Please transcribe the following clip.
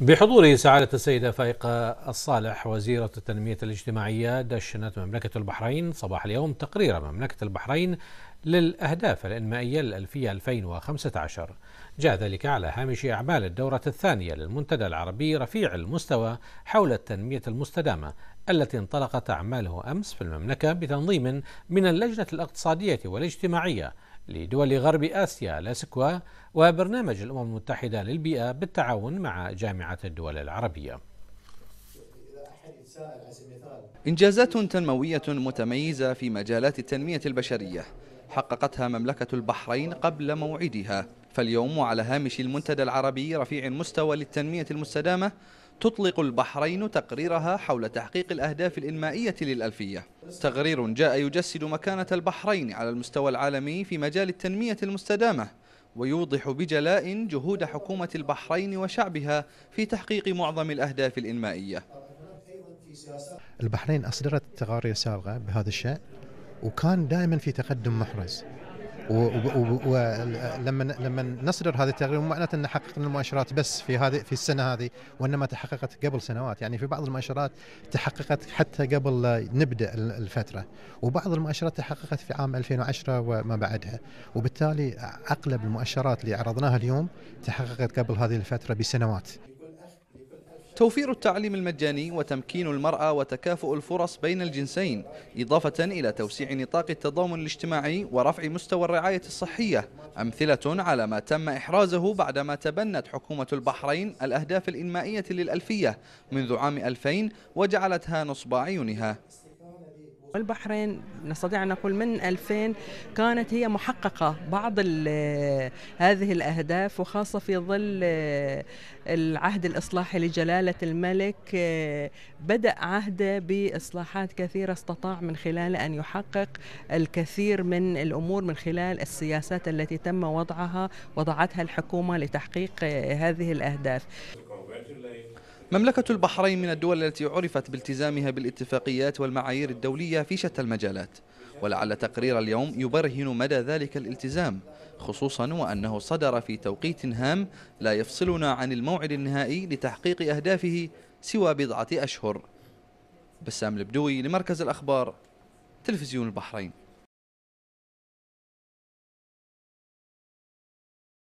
بحضور سعادة السيدة فائقة الصالح وزيرة التنمية الاجتماعية دشنت مملكة البحرين صباح اليوم تقرير مملكة البحرين للأهداف الإنمائية الألفية 2015 جاء ذلك على هامش أعمال الدورة الثانية للمنتدى العربي رفيع المستوى حول التنمية المستدامة التي انطلقت أعماله أمس في المملكة بتنظيم من اللجنة الاقتصادية والاجتماعية لدول غرب آسيا لاسكوا وبرنامج الأمم المتحدة للبيئة بالتعاون مع جامعة الدول العربية إنجازات تنموية متميزة في مجالات التنمية البشرية حققتها مملكة البحرين قبل موعدها فاليوم على هامش المنتدى العربي رفيع المستوى للتنمية المستدامة تطلق البحرين تقريرها حول تحقيق الأهداف الإنمائية للألفية تقرير جاء يجسد مكانة البحرين على المستوى العالمي في مجال التنمية المستدامة ويوضح بجلاء جهود حكومة البحرين وشعبها في تحقيق معظم الأهداف الإنمائية البحرين أصدرت تقارير سابقة بهذا الشأن وكان دائما في تقدم محرز ولما لما نصدر هذا التقرير مو معناته ان حققنا المؤشرات بس في هذه في السنه هذه وانما تحققت قبل سنوات يعني في بعض المؤشرات تحققت حتى قبل نبدا الفتره وبعض المؤشرات تحققت في عام 2010 وما بعدها وبالتالي اغلب المؤشرات اللي عرضناها اليوم تحققت قبل هذه الفتره بسنوات توفير التعليم المجاني وتمكين المرأة وتكافؤ الفرص بين الجنسين إضافة إلى توسيع نطاق التضامن الاجتماعي ورفع مستوى الرعاية الصحية أمثلة على ما تم إحرازه بعدما تبنت حكومة البحرين الأهداف الإنمائية للألفية منذ عام 2000 وجعلتها نصب عيونها البحرين نستطيع أن نقول من 2000 كانت هي محققة بعض هذه الأهداف وخاصة في ظل آه، العهد الإصلاحي لجلالة الملك آه، بدأ عهده بإصلاحات كثيرة استطاع من خلاله أن يحقق الكثير من الأمور من خلال السياسات التي تم وضعها وضعتها الحكومة لتحقيق آه، هذه الأهداف مملكة البحرين من الدول التي عرفت بالتزامها بالاتفاقيات والمعايير الدولية في شتى المجالات ولعل تقرير اليوم يبرهن مدى ذلك الالتزام خصوصا وأنه صدر في توقيت هام لا يفصلنا عن الموعد النهائي لتحقيق أهدافه سوى بضعة أشهر بسام البدوي لمركز الأخبار تلفزيون البحرين